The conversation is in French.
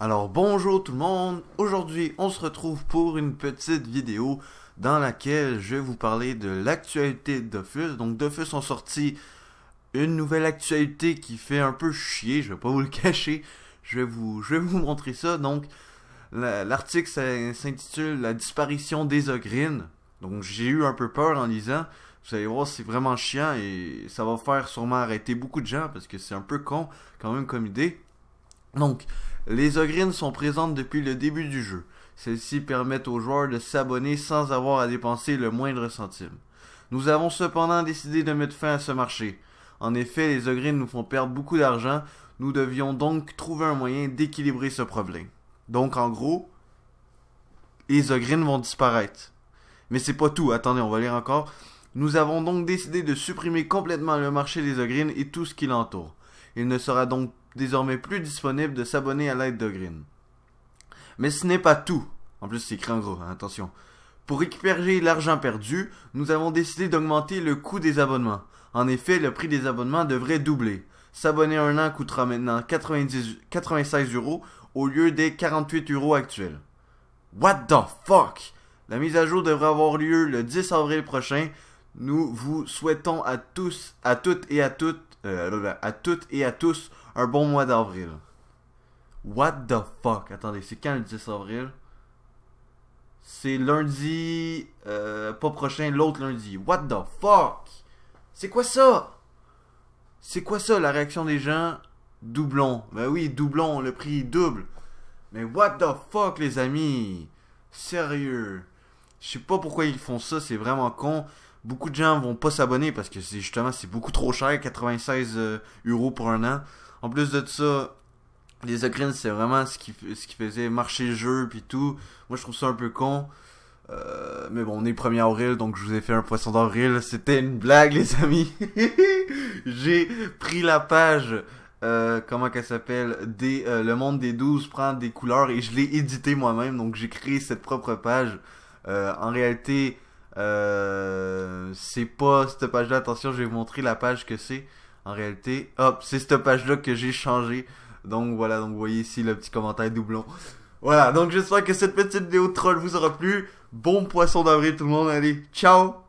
Alors bonjour tout le monde, aujourd'hui on se retrouve pour une petite vidéo dans laquelle je vais vous parler de l'actualité de Dofus Donc Dofus ont sorti une nouvelle actualité qui fait un peu chier, je vais pas vous le cacher, je vais vous, je vais vous montrer ça. Donc l'article s'intitule La disparition des ogrines. Donc j'ai eu un peu peur en lisant. Vous allez voir, c'est vraiment chiant et ça va faire sûrement arrêter beaucoup de gens parce que c'est un peu con quand même comme idée. Donc, les ogrines sont présentes depuis le début du jeu. Celles-ci permettent aux joueurs de s'abonner sans avoir à dépenser le moindre centime. Nous avons cependant décidé de mettre fin à ce marché. En effet, les ogrines nous font perdre beaucoup d'argent, nous devions donc trouver un moyen d'équilibrer ce problème. Donc en gros, les ogrines vont disparaître. Mais c'est pas tout, attendez, on va lire encore. Nous avons donc décidé de supprimer complètement le marché des ogrines et tout ce qui l'entoure. Il ne sera donc désormais plus disponible de s'abonner à l'aide de Green. Mais ce n'est pas tout. En plus, c'est écrit en gros, hein, attention. Pour récupérer l'argent perdu, nous avons décidé d'augmenter le coût des abonnements. En effet, le prix des abonnements devrait doubler. S'abonner un an coûtera maintenant 90, 96 euros au lieu des 48 euros actuels. What the fuck? La mise à jour devrait avoir lieu le 10 avril prochain. Nous vous souhaitons à tous, à toutes et à toutes euh, à toutes et à tous un bon mois d'avril. What the fuck? Attendez, c'est quand le 10 avril? C'est lundi, euh, pas prochain, l'autre lundi. What the fuck? C'est quoi ça? C'est quoi ça, la réaction des gens? Doublons. Ben oui, doublons, le prix double. Mais what the fuck, les amis? Sérieux. Je sais pas pourquoi ils font ça, c'est vraiment con beaucoup de gens vont pas s'abonner parce que c'est justement c'est beaucoup trop cher, 96 euh, euros pour un an. En plus de ça, les Ocrines, c'est vraiment ce qui, ce qui faisait marcher le jeu puis tout. Moi, je trouve ça un peu con. Euh, mais bon, on est 1er avril, donc je vous ai fait un poisson d'avril. C'était une blague, les amis. J'ai pris la page, euh, comment qu'elle s'appelle, des Le Monde des 12 prend des couleurs et je l'ai édité moi-même. Donc j'ai créé cette propre page. en réalité, euh, c'est pas cette page-là. Attention, je vais vous montrer la page que c'est. En réalité, hop, c'est cette page-là que j'ai changé. Donc voilà, donc vous voyez ici le petit commentaire doublon. Voilà, donc j'espère que cette petite vidéo troll vous aura plu. Bon poisson d'avril tout le monde, allez, ciao